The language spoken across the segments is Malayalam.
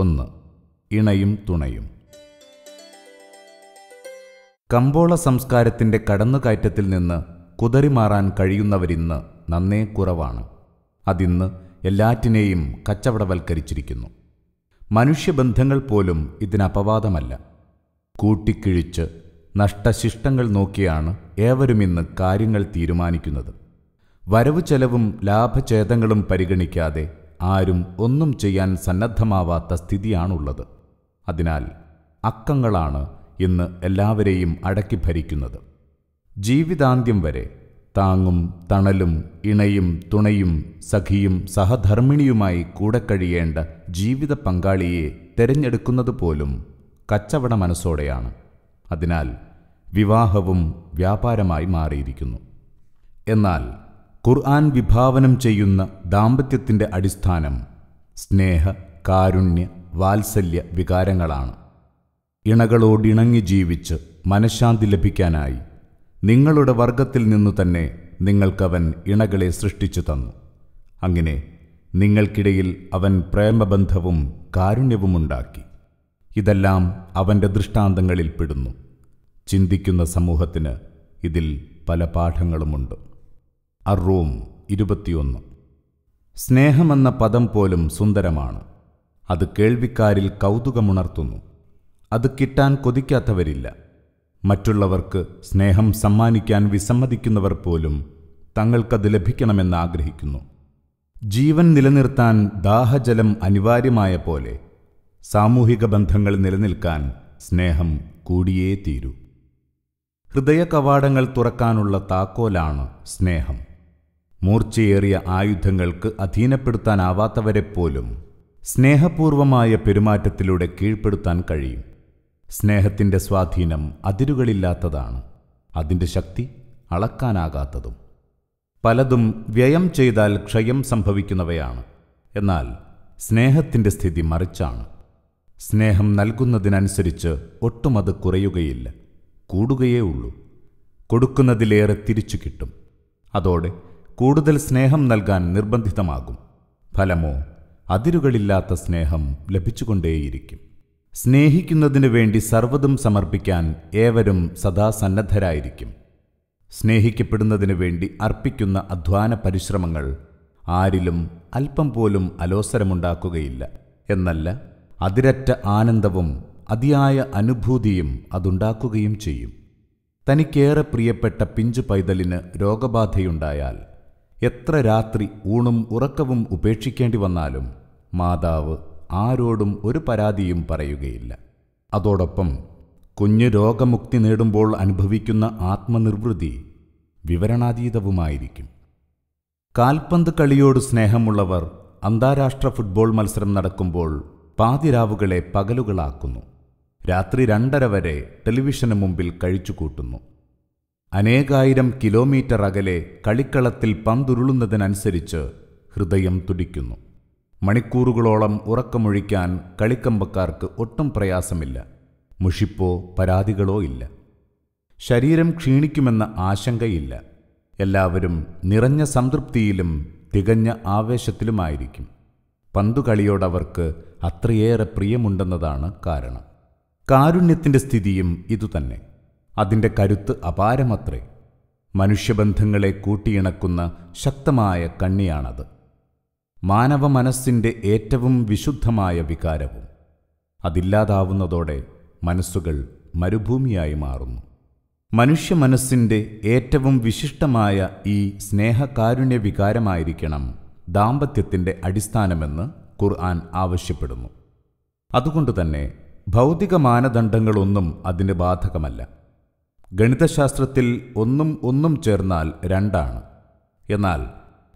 ഒന്ന് ഇണയും തുണയും കമ്പോള സംസ്കാരത്തിൻ്റെ കടന്നുകയറ്റത്തിൽ നിന്ന് കുതറിമാറാൻ കഴിയുന്നവരിന്ന് നന്നേ കുറവാണ് അതിന്ന് എല്ലാറ്റിനെയും കച്ചവടവൽക്കരിച്ചിരിക്കുന്നു മനുഷ്യബന്ധങ്ങൾ പോലും ഇതിനപവാദമല്ല കൂട്ടിക്കിഴിച്ച് നഷ്ടശിഷ്ടങ്ങൾ നോക്കിയാണ് ഏവരും ഇന്ന് കാര്യങ്ങൾ തീരുമാനിക്കുന്നത് വരവ് ചെലവും ലാഭഛേദങ്ങളും പരിഗണിക്കാതെ ആരും ഒന്നും ചെയ്യാൻ സന്നദ്ധമാവാത്ത സ്ഥിതിയാണുള്ളത് അതിനാൽ അക്കങ്ങളാണ് ഇന്ന് എല്ലാവരെയും അടക്കി ഭരിക്കുന്നത് ജീവിതാന്ത്യം വരെ താങ്ങും തണലും ഇണയും തുണയും സഖിയും സഹധർമ്മിണിയുമായി കൂടെ കഴിയേണ്ട ജീവിത പങ്കാളിയെ തിരഞ്ഞെടുക്കുന്നത് പോലും കച്ചവട മനസ്സോടെയാണ് അതിനാൽ വിവാഹവും വ്യാപാരമായി മാറിയിരിക്കുന്നു എന്നാൽ ഖുർആൻ വിഭാവനം ചെയ്യുന്ന ദാമ്പത്യത്തിൻ്റെ അടിസ്ഥാനം സ്നേഹ കാരുണ്യ വാത്സല്യ വികാരങ്ങളാണ് ഇണകളോടിണങ്ങി ജീവിച്ച് മനഃശാന്തി ലഭിക്കാനായി നിങ്ങളുടെ വർഗത്തിൽ നിന്നു തന്നെ നിങ്ങൾക്കവൻ ഇണകളെ സൃഷ്ടിച്ചു തന്നു അങ്ങനെ നിങ്ങൾക്കിടയിൽ അവൻ പ്രേമബന്ധവും കാരുണ്യവുമുണ്ടാക്കി ഇതെല്ലാം അവൻ്റെ ദൃഷ്ടാന്തങ്ങളിൽ പെടുന്നു ചിന്തിക്കുന്ന സമൂഹത്തിന് ഇതിൽ പല പാഠങ്ങളുമുണ്ട് അറൂം ഇരുപത്തിയൊന്ന് സ്നേഹമെന്ന പദം പോലും സുന്ദരമാണ് അത് കേൾവിക്കാരിൽ കൗതുകമുണർത്തുന്നു അത് കിട്ടാൻ കൊതിക്കാത്തവരില്ല മറ്റുള്ളവർക്ക് സ്നേഹം സമ്മാനിക്കാൻ വിസമ്മതിക്കുന്നവർ പോലും തങ്ങൾക്കത് ലഭിക്കണമെന്ന് ആഗ്രഹിക്കുന്നു ജീവൻ നിലനിർത്താൻ ദാഹജലം അനിവാര്യമായ പോലെ സാമൂഹിക ബന്ധങ്ങൾ നിലനിൽക്കാൻ സ്നേഹം കൂടിയേ തീരൂ ഹൃദയ കവാടങ്ങൾ തുറക്കാനുള്ള താക്കോലാണ് സ്നേഹം മൂർച്ചയേറിയ ആയുധങ്ങൾക്ക് അധീനപ്പെടുത്താനാവാത്തവരെപ്പോലും സ്നേഹപൂർവമായ പെരുമാറ്റത്തിലൂടെ കീഴ്പ്പെടുത്താൻ കഴിയും സ്നേഹത്തിൻ്റെ സ്വാധീനം അതിരുകളില്ലാത്തതാണ് അതിൻ്റെ ശക്തി അളക്കാനാകാത്തതും പലതും വ്യയം ചെയ്താൽ ക്ഷയം സംഭവിക്കുന്നവയാണ് എന്നാൽ സ്നേഹത്തിൻ്റെ സ്ഥിതി മറിച്ചാണ് സ്നേഹം നൽകുന്നതിനനുസരിച്ച് ഒട്ടും അത് കുറയുകയില്ല കൂടുകയേ ഉള്ളൂ കൊടുക്കുന്നതിലേറെ തിരിച്ചു കിട്ടും അതോടെ കൂടുതൽ സ്നേഹം നൽകാൻ നിർബന്ധിതമാകും ഫലമോ അതിരുകളില്ലാത്ത സ്നേഹം ലഭിച്ചുകൊണ്ടേയിരിക്കും സ്നേഹിക്കുന്നതിനു വേണ്ടി സർവ്വതും സമർപ്പിക്കാൻ ഏവരും സദാ സന്നദ്ധരായിരിക്കും സ്നേഹിക്കപ്പെടുന്നതിനു വേണ്ടി അർപ്പിക്കുന്ന അധ്വാന പരിശ്രമങ്ങൾ ആരിലും അല്പം പോലും അലോസരമുണ്ടാക്കുകയില്ല എന്നല്ല അതിരറ്റ ആനന്ദവും അതിയായ അനുഭൂതിയും അതുണ്ടാക്കുകയും ചെയ്യും തനിക്കേറെ പ്രിയപ്പെട്ട പിഞ്ചു പൈതലിന് രോഗബാധയുണ്ടായാൽ എത്ര രാത്രി ഊണും ഉറക്കവും ഉപേക്ഷിക്കേണ്ടി വന്നാലും മാതാവ് ആരോടും ഒരു പരാതിയും പറയുകയില്ല അതോടൊപ്പം കുഞ്ഞ് രോഗമുക്തി നേടുമ്പോൾ അനുഭവിക്കുന്ന ആത്മനിർവൃതി വിവരണാതീതവുമായിരിക്കും കാൽപന്ത് കളിയോട് സ്നേഹമുള്ളവർ അന്താരാഷ്ട്ര ഫുട്ബോൾ മത്സരം നടക്കുമ്പോൾ പാതിരാവുകളെ പകലുകളാക്കുന്നു രാത്രി രണ്ടര വരെ ടെലിവിഷന് മുമ്പിൽ കഴിച്ചുകൂട്ടുന്നു അനേകായിരം കിലോമീറ്റർ അകലെ കളിക്കളത്തിൽ പന്തുരുളുന്നതിനനുസരിച്ച് ഹൃദയം തുടിക്കുന്നു മണിക്കൂറുകളോളം ഉറക്കമൊഴിക്കാൻ കളിക്കമ്പക്കാർക്ക് ഒട്ടും പ്രയാസമില്ല മുഷിപ്പോ പരാതികളോ ഇല്ല ശരീരം ക്ഷീണിക്കുമെന്ന ആശങ്കയില്ല എല്ലാവരും നിറഞ്ഞ സംതൃപ്തിയിലും തികഞ്ഞ ആവേശത്തിലുമായിരിക്കും പന്തുകളിയോടവർക്ക് അത്രയേറെ പ്രിയമുണ്ടെന്നതാണ് കാരണം കാരുണ്യത്തിൻ്റെ സ്ഥിതിയും ഇതുതന്നെ അതിൻ്റെ കരുത്ത് അപാരമത്രേ മനുഷ്യബന്ധങ്ങളെ കൂട്ടിയിണക്കുന്ന ശക്തമായ കണ്ണിയാണത് മാനവ മനസ്സിൻ്റെ ഏറ്റവും വിശുദ്ധമായ വികാരവും അതില്ലാതാവുന്നതോടെ മനസ്സുകൾ മരുഭൂമിയായി മാറുന്നു മനുഷ്യ മനസ്സിൻ്റെ ഏറ്റവും വിശിഷ്ടമായ ഈ സ്നേഹകാരുണ്യ വികാരമായിരിക്കണം ദാമ്പത്യത്തിൻ്റെ അടിസ്ഥാനമെന്ന് ഖുർആൻ ആവശ്യപ്പെടുന്നു അതുകൊണ്ട് തന്നെ ഭൗതിക മാനദണ്ഡങ്ങളൊന്നും അതിന് ബാധകമല്ല ഗണിതശാസ്ത്രത്തിൽ ഒന്നും ഒന്നും ചേർന്നാൽ രണ്ടാണ് എന്നാൽ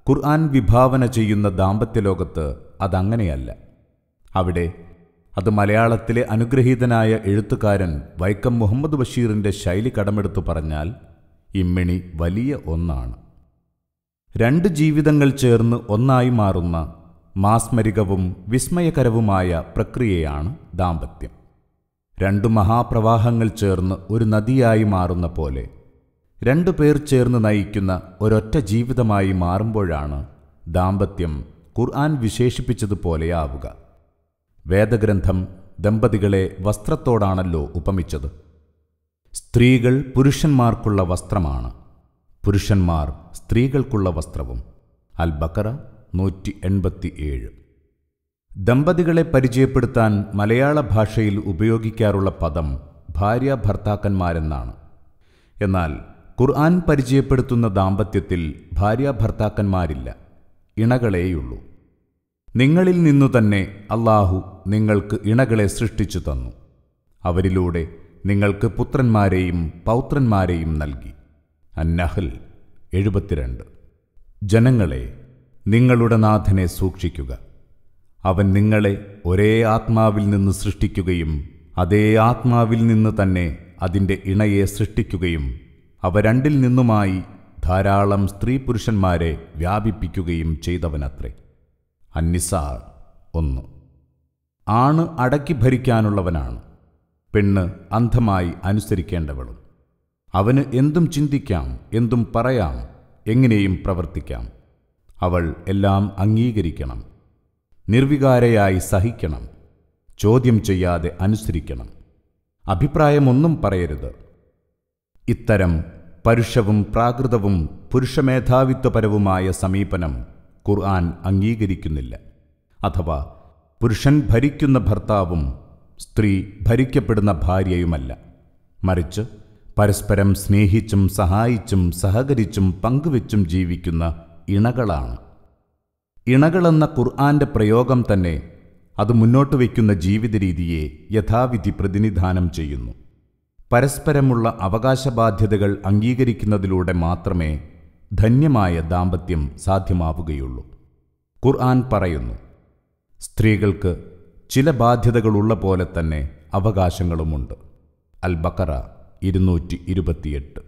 ഖുർആൻ വിഭാവന ചെയ്യുന്ന ദാമ്പത്യലോകത്ത് അതങ്ങനെയല്ല അവിടെ അത് മലയാളത്തിലെ അനുഗ്രഹീതനായ എഴുത്തുകാരൻ വൈക്കം മുഹമ്മദ് ബഷീറിൻ്റെ ശൈലി കടമെടുത്തു പറഞ്ഞാൽ ഇമ്മിണി വലിയ ഒന്നാണ് രണ്ട് ജീവിതങ്ങൾ ചേർന്ന് ഒന്നായി മാറുന്ന മാസ്മരികവും വിസ്മയകരവുമായ പ്രക്രിയയാണ് ദാമ്പത്യം രണ്ടു മഹാപ്രവാഹങ്ങൾ ചേർന്ന് ഒരു നദിയായി മാറുന്ന പോലെ രണ്ടു പേർ ചേർന്ന് നയിക്കുന്ന ഒരൊറ്റ ജീവിതമായി മാറുമ്പോഴാണ് ദാമ്പത്യം ഖുർആൻ വിശേഷിപ്പിച്ചതുപോലെയാവുക വേദഗ്രന്ഥം ദമ്പതികളെ വസ്ത്രത്തോടാണല്ലോ ഉപമിച്ചത് സ്ത്രീകൾ പുരുഷന്മാർക്കുള്ള വസ്ത്രമാണ് പുരുഷന്മാർ സ്ത്രീകൾക്കുള്ള വസ്ത്രവും അൽ ബക്കറ നൂറ്റി എൺപത്തി ഏഴ് ദമ്പതികളെ പരിചയപ്പെടുത്താൻ മലയാള ഭാഷയിൽ ഉപയോഗിക്കാറുള്ള പദം ഭാര്യ ഭർത്താക്കന്മാരെന്നാണ് എന്നാൽ ഖുർആൻ പരിചയപ്പെടുത്തുന്ന ദാമ്പത്യത്തിൽ ഭാര്യ ഭർത്താക്കന്മാരില്ല ഇണകളേയുള്ളൂ നിങ്ങളിൽ നിന്നു തന്നെ അള്ളാഹു നിങ്ങൾക്ക് ഇണകളെ സൃഷ്ടിച്ചു തന്നു അവരിലൂടെ നിങ്ങൾക്ക് പുത്രന്മാരെയും പൗത്രന്മാരെയും നൽകി അന്നഹൽ എഴുപത്തിരണ്ട് ജനങ്ങളെ നിങ്ങളുടെ നാഥനെ സൂക്ഷിക്കുക അവൻ നിങ്ങളെ ഒരേ ആത്മാവിൽ നിന്ന് സൃഷ്ടിക്കുകയും അതേ ആത്മാവിൽ നിന്ന് തന്നെ അതിൻ്റെ ഇണയെ സൃഷ്ടിക്കുകയും അവ രണ്ടിൽ നിന്നുമായി ധാരാളം സ്ത്രീ പുരുഷന്മാരെ വ്യാപിപ്പിക്കുകയും ചെയ്തവനത്രേ അന്നിസാർ ഒന്ന് ആണ് അടക്കി ഭരിക്കാനുള്ളവനാണ് പെണ്ണ് അന്ധമായി അനുസരിക്കേണ്ടവളും അവന് എന്തും ചിന്തിക്കാം എന്തും പറയാം എങ്ങനെയും പ്രവർത്തിക്കാം അവൾ എല്ലാം അംഗീകരിക്കണം നിർവികാരയായി സഹിക്കണം ചോദ്യം ചെയ്യാതെ അനുസരിക്കണം അഭിപ്രായമൊന്നും പറയരുത് ഇത്തരം പരുഷവും പ്രാകൃതവും പുരുഷമേധാവിത്വപരവുമായ സമീപനം ഖുർആൻ അംഗീകരിക്കുന്നില്ല അഥവാ പുരുഷൻ ഭരിക്കുന്ന ഭർത്താവും സ്ത്രീ ഭരിക്കപ്പെടുന്ന ഭാര്യയുമല്ല മറിച്ച് പരസ്പരം സ്നേഹിച്ചും സഹായിച്ചും സഹകരിച്ചും പങ്കുവെച്ചും ജീവിക്കുന്ന ഇണകളാണ് ഇണകളെന്ന ഖുർആന്റെ പ്രയോഗം തന്നെ അത് മുന്നോട്ട് വയ്ക്കുന്ന ജീവിത രീതിയെ യഥാവിധി പ്രതിനിധാനം ചെയ്യുന്നു പരസ്പരമുള്ള അവകാശബാധ്യതകൾ അംഗീകരിക്കുന്നതിലൂടെ മാത്രമേ ധന്യമായ ദാമ്പത്യം സാധ്യമാവുകയുള്ളൂ ഖുർആൻ പറയുന്നു സ്ത്രീകൾക്ക് ചില ബാധ്യതകളുള്ള പോലെ തന്നെ അവകാശങ്ങളുമുണ്ട് അൽ ബക്കറ ഇരുന്നൂറ്റി ഇരുപത്തിയെട്ട്